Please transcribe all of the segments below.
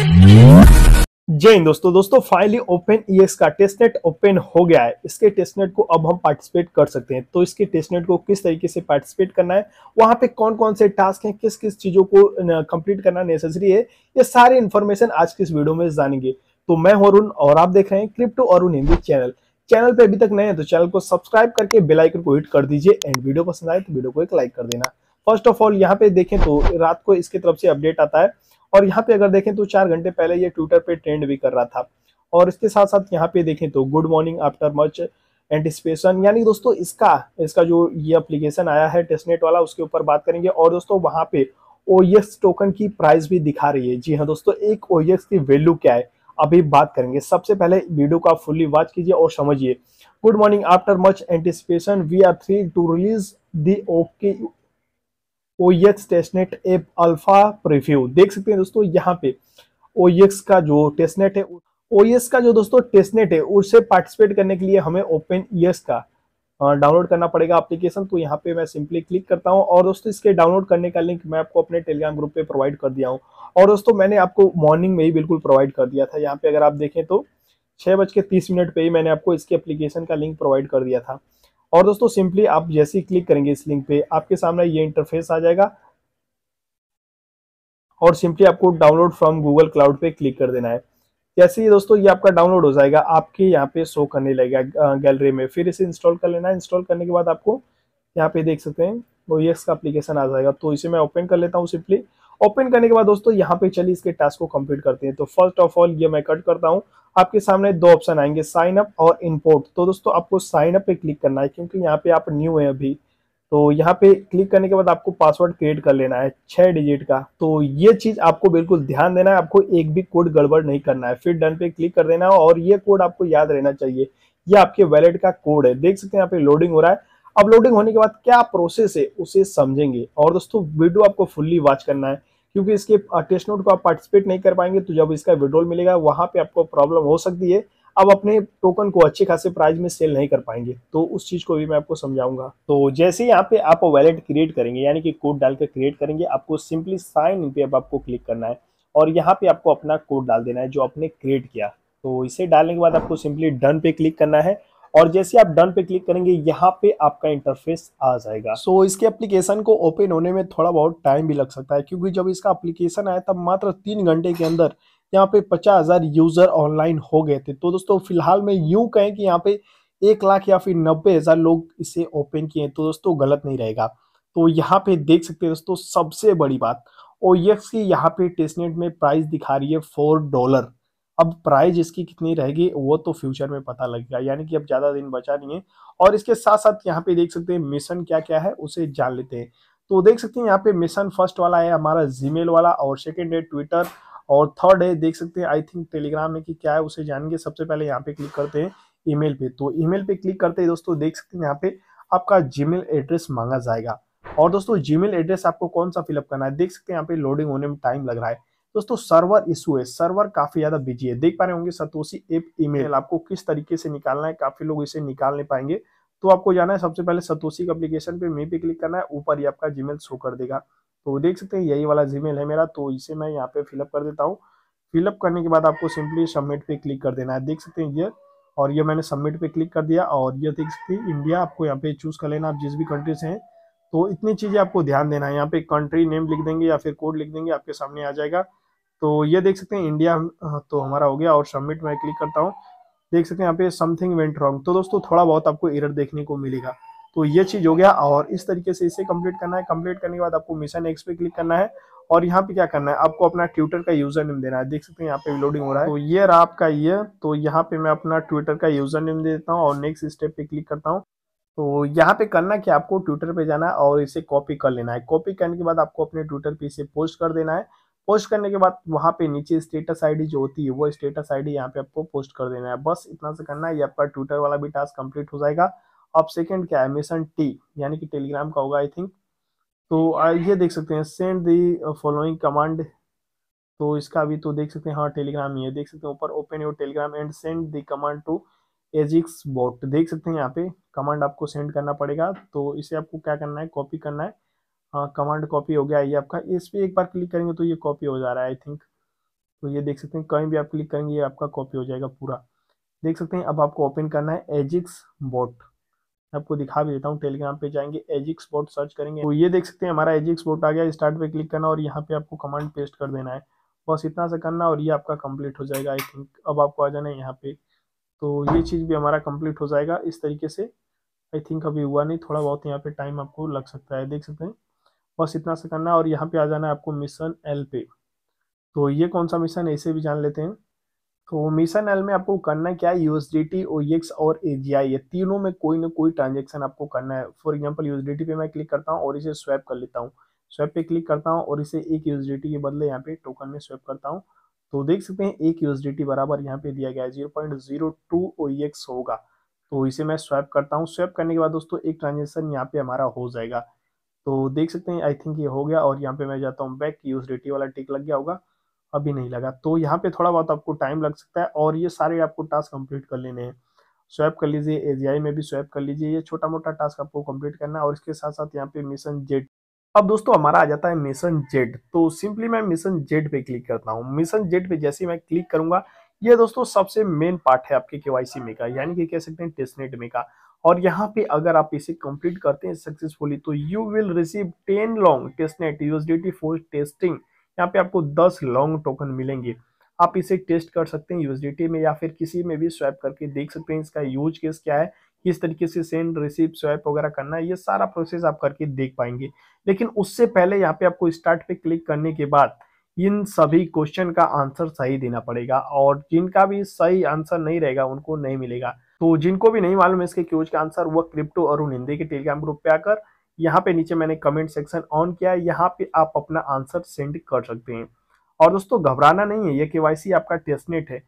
जय हिंद दोस्तों दोस्तों फाइनली ओपन ईएक्स का टेस्टनेट ओपन हो गया है इसके टेस्टनेट को अब हम पार्टिसिपेट कर सकते हैं तो इसके टेस्टनेट को किस तरीके से पार्टिसिपेट करना है वहां पे कौन कौन से टास्क हैं किस किस चीजों को कंप्लीट करना नेसेसरी है ये सारी इन्फॉर्मेशन आज के इस वीडियो में जानेंगे तो मैं अरुण और आप देख रहे हैं crypto Arun Hindi channel channel पे अभी तक नए हैं तो चैनल को सब्सक्राइब करके बेलाइकन को हिट कर दीजिए एंड वीडियो पसंद आए तो वीडियो को एक लाइक कर देना फर्स्ट ऑफ ऑल यहाँ पे देखें तो रात को इसके तरफ से अपडेट आता है और यहाँ पे अगर देखें तो चार घंटे पहले ये ट्विटर पे ट्रेंड भी कर रहा था और इसके साथ साथ यहाँ पे देखें तो good morning after much anticipation यानी दोस्तों इसका इसका जो ये अप्लीकेशन आया है टेस्टनेट वाला उसके ऊपर बात करेंगे और दोस्तों वहाँ पे ओ टोकन e की प्राइस भी दिखा रही है जी हाँ दोस्तों एक ओ e की वैल्यू क्या है अभी बात करेंगे सबसे पहले वीडियो को आप फुल्ली वॉच कीजिए और समझिए good morning after much anticipation we are thrilled to release the okay O X testnet app alpha preview देख सकते हैं दोस्तों यहाँ पे ओ एक्स e का जो टेस्टनेट है ओ e का जो दोस्तों टेस्टनेट है उससे पार्टिसिपेट करने के लिए हमें ओपन ईएस e का डाउनलोड करना पड़ेगा एप्लीकेशन तो यहाँ पे मैं सिंपली क्लिक करता हूँ और दोस्तों इसके डाउनलोड करने का लिंक मैं आपको अपने टेलीग्राम ग्रुप पे प्रोवाइड कर दिया हूँ और दोस्तों मैंने आपको मॉर्निंग में ही बिल्कुल प्रोवाइड कर दिया था यहाँ पे अगर आप देखें तो छः बज के तीस मिनट पर ही मैंने आपको इसके एप्लीकेशन का लिंक प्रोवाइड कर दिया था और दोस्तों सिंपली आप जैसे ही क्लिक करेंगे इस लिंक पे आपके सामने ये इंटरफेस आ जाएगा और सिंपली आपको डाउनलोड फ्रॉम गूगल क्लाउड पे क्लिक कर देना है जैसे ही दोस्तों ये आपका डाउनलोड हो जाएगा आपके यहाँ पे शो करने लगेगा गैलरी में फिर इसे इंस्टॉल कर लेना है इंस्टॉल करने के बाद आपको यहाँ पे देख सकते हैं एक्स का एप्लीकेशन आ जाएगा तो इसे मैं ओपन कर लेता हूँ सिंपली ओपन करने के बाद दोस्तों यहाँ पे चलिए इसके टास्क को कंप्लीट करते हैं तो फर्स्ट ऑफ ऑल ये मैं कट करता हूँ आपके सामने दो ऑप्शन आएंगे साइन अप और इम्पोर्ट तो दोस्तों आपको साइन अप पे क्लिक करना है क्योंकि यहाँ पे आप न्यू है अभी तो यहाँ पे क्लिक करने के बाद आपको पासवर्ड क्रिएट कर लेना है छह डिजिट का तो ये चीज़ आपको बिल्कुल ध्यान देना है आपको एक भी कोड गड़बड़ नहीं करना है फिर डन पे क्लिक कर देना है और ये कोड आपको याद रहना चाहिए ये आपके वैलेट का कोड है देख सकते हैं यहाँ पे लोडिंग हो रहा है अपलोडिंग होने के बाद क्या प्रोसेस है उसे समझेंगे और दोस्तों वीडियो आपको फुल्ली वॉच करना है क्योंकि इसके टेस्ट नोट को आप पार्टिसिपेट नहीं कर पाएंगे तो जब इसका विड्रोल मिलेगा वहां पे आपको प्रॉब्लम हो सकती है अब अपने टोकन को अच्छे खासे प्राइस में सेल नहीं कर पाएंगे तो उस चीज़ को भी मैं आपको समझाऊंगा तो जैसे यहाँ पे आप वैलेट क्रिएट करेंगे यानी कि कोड डालकर क्रिएट करेंगे आपको सिंपली साइन इन पे अब आपको क्लिक करना है और यहाँ पे आपको अपना कोड डाल देना है जो आपने क्रिएट किया तो इसे डालने के बाद आपको सिंपली डन पे क्लिक करना है और जैसे आप डन पे क्लिक करेंगे यहाँ पे आपका इंटरफेस आ जाएगा सो so, इसके एप्लीकेशन को ओपन होने में थोड़ा बहुत टाइम भी लग सकता है क्योंकि जब इसका एप्लीकेशन आया तब मात्र तीन घंटे के अंदर यहाँ पे पचास हजार यूजर ऑनलाइन हो गए थे तो दोस्तों फिलहाल में यूं कहें कि यहाँ पे एक लाख या फिर नब्बे हजार लोग इसे ओपन किए तो दोस्तों गलत नहीं रहेगा तो यहाँ पे देख सकते हैं दोस्तों सबसे बड़ी बात ओ की e यहाँ पे टेस्टनेट में प्राइस दिखा रही है फोर डॉलर अब प्राइज इसकी कितनी रहेगी वो तो फ्यूचर में पता लगेगा यानी कि अब ज़्यादा दिन बचा नहीं है और इसके साथ साथ यहाँ पे देख सकते हैं मिशन क्या क्या है उसे जान लेते हैं तो देख सकते हैं यहाँ पे मिशन फर्स्ट वाला है हमारा जीमेल वाला और सेकेंड है ट्विटर और थर्ड है देख सकते हैं आई थिंक टेलीग्राम में कि क्या है उसे जानेंगे सबसे पहले यहाँ पे क्लिक करते हैं ईमेल पे तो ईमेल पे क्लिक करते हैं दोस्तों देख सकते हैं यहाँ पे आपका जीमेल एड्रेस मांगा जाएगा और दोस्तों जीमेल एड्रेस आपको कौन सा फिलअप करना है देख सकते हैं यहाँ पे लोडिंग होने में टाइम लग रहा है दोस्तों सर्वर इशू है सर्वर काफी ज्यादा बिजी है देख पा रहे होंगे सतोशी एप ईमेल आपको किस तरीके से निकालना है काफी लोग इसे निकाल नहीं पाएंगे तो आपको जाना है सबसे पहले सतोशी के एप्लीकेशन पे मे पे क्लिक करना है ऊपर ही आपका जीमेल शो कर देगा तो देख सकते हैं यही वाला जीमेल है मेरा तो इसे मैं यहाँ पे फिलअप कर देता हूँ फिलअप करने के बाद आपको सिंपली सबमिट पे क्लिक कर देना है देख सकते हैं ये और ये मैंने सबमिट पे क्लिक कर दिया और ये देख सकते हैं इंडिया आपको यहाँ पे चूज कर लेना आप जिस भी कंट्री से हैं तो इतनी चीज़ें आपको ध्यान देना है यहाँ पे कंट्री नेम लिख देंगे या फिर कोड लिख देंगे आपके सामने आ जाएगा तो ये देख सकते हैं इंडिया हाँ, तो हमारा हो गया और सबमिट में क्लिक करता हूँ देख सकते हैं यहाँ पे समथिंग वेंट रॉन्ग तो दोस्तों थोड़ा बहुत आपको एरर देखने को मिलेगा तो ये चीज़ हो गया और इस तरीके से इसे कंप्लीट करना है कंप्लीट करने के बाद आपको मिशन एक्स पे क्लिक करना है और यहाँ पे क्या करना है आपको अपना ट्विटर का यूजर नेम देना है देख सकते हैं यहाँ पे लोडिंग हो रहा है तो ये रहा आपका ये तो यहाँ पे मैं अपना ट्विटर का यूजर नेम दे देता हूँ और नेक्स्ट स्टेप पे क्लिक करता हूँ तो यहाँ पे करना कि आपको ट्विटर पे जाना है और इसे कॉपी कर लेना है कॉपी करने के बाद आपको अपने ट्विटर पे इसे पोस्ट कर देना है पोस्ट करने के बाद वहाँ पे नीचे स्टेटस आईडी जो होती है वो स्टेटस आईडी यहाँ पे आपको पोस्ट कर देना है बस इतना से करना है ये आपका ट्विटर वाला भी टास्क कंप्लीट हो जाएगा अब सेकेंड क्या है मिशन टी यानी कि टेलीग्राम का होगा आई थिंक तो ये देख सकते हैं सेंड दी फॉलोइंग कमांड तो इसका भी तो देख सकते हैं हाँ टेलीग्राम ही है देख सकते हैं ऊपर open your Telegram and send the command to Agix bot देख सकते हैं यहाँ पे कमांड आपको सेंड करना पड़ेगा तो इसे आपको क्या करना है कॉपी करना है कमांड कमांड कॉपी हो गया ये आपका इस पर एक बार क्लिक करेंगे तो ये कॉपी हो जा रहा है आई थिंक तो ये देख सकते हैं कहीं भी आप क्लिक करेंगे ये आपका कॉपी हो जाएगा पूरा देख सकते हैं अब आपको ओपन करना है एजिक्स बोट आपको दिखा भी देता हूँ टेलीग्राम पे जाएंगे एजिक्स बोट सर्च करेंगे तो ये देख सकते हैं हमारा एजिक्स बोट आ गया स्टार्ट पे क्लिक करना और यहाँ पे आपको कमांड पेस्ट कर देना है बस इतना सा करना और ये आपका कंप्लीट हो जाएगा आई थिंक अब आपको आ जाना है यहाँ पे तो ये चीज़ भी हमारा कंप्लीट हो जाएगा इस तरीके से आई थिंक अभी हुआ नहीं थोड़ा बहुत यहाँ पे टाइम आपको लग सकता है देख सकते हैं बस इतना सा करना है और यहाँ पे आ जाना है आपको मिशन एल पे तो ये कौन सा मिशन है इसे भी जान लेते हैं तो मिशन एल में आपको करना क्या है यूएसडीटी ओएक्स और आई ये तीनों में कोई ना कोई ट्रांजेक्शन आपको करना है फॉर एग्जाम्पल यूएसडीटी पे मैं क्लिक करता हूँ और इसे स्वैप कर लेता हूँ स्वैप पे क्लिक करता हूँ और इसे एक यूएसडीटी के बदले यहाँ पे टोकन में स्वैप करता हूँ तो देख सकते हैं एक यूएसडीटी बराबर यहाँ पे दिया गया है zero point zero two O होगा तो इसे मैं स्वैप करता हूँ स्वैप करने के बाद दोस्तों एक ट्रांजेक्शन यहाँ पे हमारा हो जाएगा तो देख सकते हैं आई थिंक ये हो गया और यहाँ पे मैं जाता हूँ बैक यूएसडीटी वाला टिक लग गया होगा अभी नहीं लगा तो यहाँ पे थोड़ा बहुत आपको टाइम लग सकता है और ये सारे आपको टास्क कंप्लीट कर लेने हैं स्वैप कर लीजिए एजीआई में भी स्वैप कर लीजिए ये छोटा मोटा टास्क आपको कंप्लीट करना है और इसके साथ साथ यहाँ पे मिशन जेट अब दोस्तों हमारा आ जाता है मिशन जेड तो सिंपली मैं मिशन जेड पे क्लिक करता हूँ मिशन जेड पे जैसे मैं क्लिक करूंगा ये दोस्तों सबसे मेन पार्ट है आपके केवाईसी में का यानी कि कह सकते हैं टेस्टनेट में का और यहाँ पे अगर आप इसे कंप्लीट करते हैं सक्सेसफुली तो you will receive ten long testnet USDT for testing यहाँ पे आपको दस लॉन्ग टोकन मिलेंगे आप इसे टेस्ट कर सकते हैं यूएसडीटी में या फिर किसी में भी स्वैप करके देख सकते हैं इसका यूज केस क्या है किस तरीके से सेंड रिसीव स्वैप वगैरह करना है ये सारा प्रोसेस आप करके देख पाएंगे लेकिन उससे पहले यहाँ पे आपको स्टार्ट पे क्लिक करने के बाद इन सभी क्वेश्चन का आंसर सही देना पड़ेगा और जिनका भी सही आंसर नहीं रहेगा उनको नहीं मिलेगा तो जिनको भी नहीं मालूम है इसके क्यूज का आंसर वह क्रिप्टो अरुण हिंदी के टेलीग्राम ग्रुप पे आकर यहाँ पे नीचे मैंने कमेंट सेक्शन ऑन किया है यहाँ पे आप अपना आंसर सेंड कर सकते हैं और दोस्तों घबराना नहीं है ये के आपका टेस्टनेट है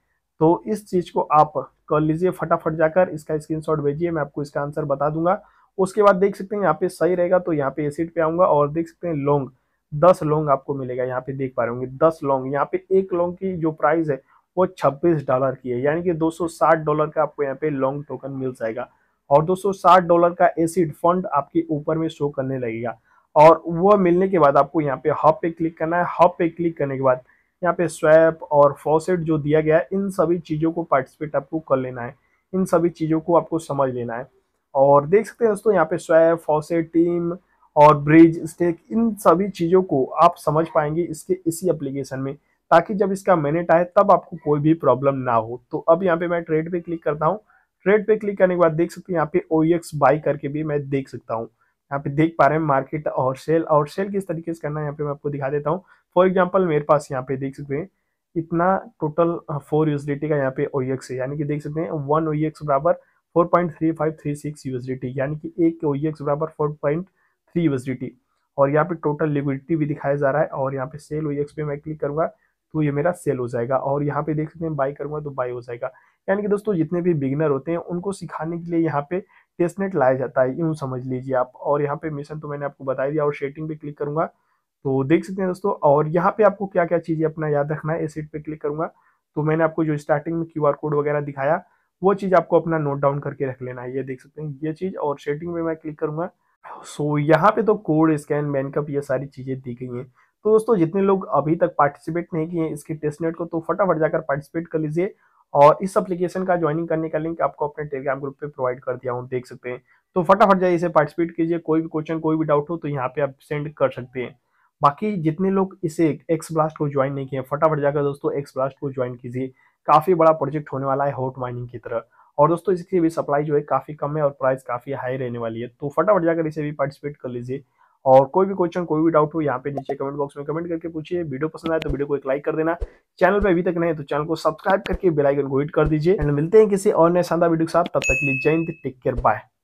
तो इस चीज़ को आप कर लीजिए फटाफट जाकर इसका स्क्रीनशॉट भेजिए मैं आपको इसका आंसर बता दूंगा उसके बाद देख सकते हैं यहाँ पे सही रहेगा तो यहाँ पे एसिड पे आऊंगा और देख सकते हैं लॉन्ग दस लॉन्ग आपको मिलेगा यहाँ पे देख पा रहे होंगे दस लॉन्ग यहाँ पे एक लॉन्ग की जो प्राइस है वो छब्बीस डॉलर की है यानी कि साठ डॉलर का आपको यहाँ पे लॉन्ग टोकन मिल जाएगा और साठ डॉलर का एसिड फंड आपके ऊपर में शो करने लगेगा और वह मिलने के बाद आपको यहाँ पे हब पे क्लिक करना है हब पे क्लिक करने के बाद यहाँ पे स्वैप और फॉसेट जो दिया गया है इन सभी चीज़ों को पार्टिसिपेट आपको कर लेना है इन सभी चीज़ों को आपको समझ लेना है और देख सकते हैं दोस्तों यहाँ पे स्वैप फॉसेट टीम और ब्रिज स्टेक इन सभी चीज़ों को आप समझ पाएंगे इसके इसी एप्लीकेशन में ताकि जब इसका मिनट आए तब आपको कोई भी प्रॉब्लम ना हो तो अब यहाँ पे मैं ट्रेड पे क्लिक करता हूँ ट्रेड पे क्लिक करने के बाद देख सकते हैं यहाँ पे ओ बाई करके भी मैं देख सकता हूँ यहाँ पे देख पा रहे हैं मार्केट और सेल और सेल किस तरीके से करना है यहाँ पे मैं आपको दिखा देता हूँ फॉर एग्जाम्पल मेरे पास यहाँ पे देख सकते हैं इतना टोटल फोर यूएसडीटी का यहाँ पे ओएक्स e है यानी कि देख सकते हैं वन ओ एक्स बराबर four point three five three six USDT यानी कि एक ओ एक्स e बराबर फोर पॉइंट थ्री यूएसडीटी और यहाँ पे टोटल लिक्विडिटी भी दिखाया जा रहा है और यहाँ पे सेल ओ एक्स पे मैं क्लिक करूँगा तो ये मेरा सेल हो जाएगा और यहाँ पे देख सकते हैं बाई करूँगा तो बाई हो जाएगा यानी कि दोस्तों जितने भी बिगिनर होते हैं उनको सिखाने के लिए यहाँ पे टेस्टनेट लाया जाता है यूँ समझ लीजिए आप और यहाँ पे मिशन तो मैंने आपको बता दिया और शेटिंग भी क्लिक करूँगा तो देख सकते हैं दोस्तों और यहाँ पे आपको क्या क्या चीज़ें अपना याद रखना है एसिड पे क्लिक करूंगा तो मैंने आपको जो स्टार्टिंग में क्यू कोड वगैरह दिखाया वो चीज़ आपको अपना नोट डाउन करके रख लेना है ये देख सकते हैं ये चीज़ और सेटिंग में मैं क्लिक करूंगा सो so, यहाँ पे तो कोड स्कैन मैनकअप ये सारी चीज़ें दी गई हैं तो दोस्तों जितने लोग अभी तक पार्टिसिपेट नहीं किए हैं इसके टेस्ट नेट को तो फटाफट जाकर पार्टिसिपेट कर लीजिए और इस एप्लीकेशन का ज्वाइनिंग करने का लिंक आपको अपने टेलीग्राम ग्रुप पे प्रोवाइड कर दिया हूँ देख सकते हैं तो फटाफट जाइए इसे पार्टिसिपेट कीजिए कोई भी क्वेश्चन कोई भी डाउट हो तो यहाँ पे आप सेंड कर सकते हैं बाकी जितने लोग इसे एक्स ब्लास्ट को ज्वाइन नहीं किए फटाफट जाकर दोस्तों एक्स ब्लास्ट को ज्वाइन कीजिए काफ़ी बड़ा प्रोजेक्ट होने वाला है हॉट माइनिंग की तरह और दोस्तों इसकी भी सप्लाई जो है काफ़ी कम है और प्राइस काफ़ी हाई रहने वाली है तो फटाफट जाकर इसे भी पार्टिसिपेट कर लीजिए और कोई भी क्वेश्चन कोई भी डाउट हो यहाँ पे नीचे कमेंट बॉक्स में कमेंट करके पूछिए वीडियो पसंद आए तो वीडियो को एक लाइक कर देना चैनल पे अभी तक नहीं तो चैनल को सब्सक्राइब करके बेल आइकन को हिट कर दीजिए एंड मिलते हैं किसी और नए शानदार वीडियो के साथ तब तक के लिए जय हिंद टेक केयर बाय